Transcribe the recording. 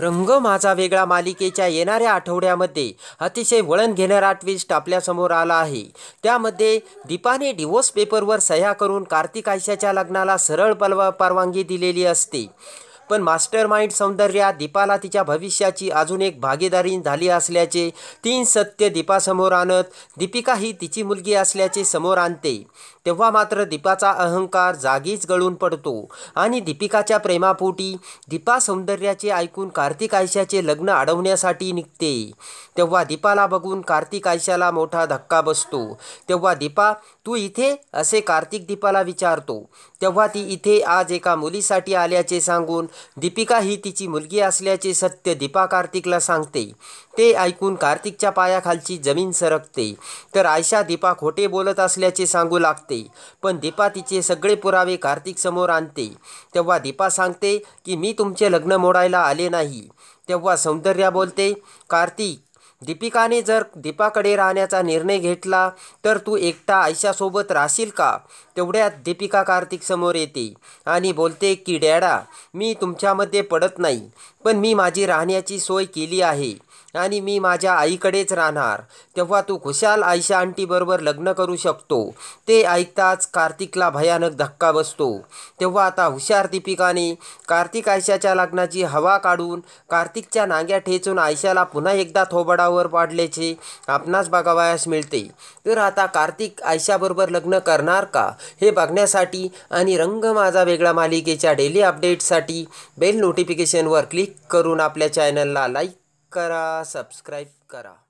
रंग माझा वेगळा मालिकेच्या येणाऱ्या आठवड्यामध्ये अतिशय वळण घेणारा ट्विस्ट आपल्यासमोर आला आहे त्यामध्ये दीपाने डिवोर्स पेपरवर सह्या करून कार्तिक आयशाच्या लग्नाला सरळ पलवा परवानगी दिलेली असते पण मास्टर माइंड सौंदर्या दीपाला तिच्या भविष्याची अजून एक भागीदारी झाली असल्याचे तीन सत्य दीपासमोर आणत दीपिका ही तिची मुलगी असल्याचे समोर आणते तेव्हा मात्र दीपाचा अहंकार जागीच गळून पडतो आणि दीपिकाच्या प्रेमापोटी दीपा सौंदर्याचे ऐकून कार्तिक आयशाचे लग्न अडवण्यासाठी निघते तेव्हा दीपाला बघून कार्तिक आयशाला मोठा धक्का बसतो तेव्हा दीपा तू इथे असे कार्तिक दीपाला विचारतो तेव्हा ती इथे आज एका मुलीसाठी आल्याचे सांगून दीपिका ही तिची मुलगी असल्याचे सत्य दीपा कार्तिकला सांगते ते ऐकून कार्तिकच्या पायाखालची जमीन सरकते तर आयशा दीपा खोटे बोलत असल्याचे सांगू लागते पण दीपा तिचे सगळे पुरावे कार्तिक समोर आणते तेव्हा दीपा सांगते की मी तुमचे लग्न मोडायला आले नाही तेव्हा सौंदर्या बोलते कार्तिक दीपिकाने जर दीपाकडे राहण्याचा निर्णय घेतला तर तू एकटा आयशासोबत राहशील का तेवढ्यात दीपिका कार्तिक समोर येते आणि बोलते की डॅडा मी तुमच्यामध्ये पडत नाही पण मी माझी राहण्याची सोय केली आहे आणि मी माझ्या आईकडेच राहणार तेव्हा तू खुशाल आयशा आंटीबरोबर लग्न करू शकतो ते ऐकताच कार्तिकला भयानक धक्का बसतो तेव्हा आता हुशार दीपिकाने कार्तिक आयशाच्या लग्नाची हवा काढून कार्तिकच्या नांग्या ठेचून आयशाला पुन्हा एकदा थोबडावर पाडल्याचे आपणास बघावयास मिळते तर आता कार्तिक आयशाबरोबर लग्न करणार का हे बघण्यासाठी आणि रंग माझा वेगळा मालिकेच्या डेली अपडेटसाठी बेल नोटिफिकेशनवर क्लिक करून आपल्या चॅनलला लाईक करा सबस्क्राईब करा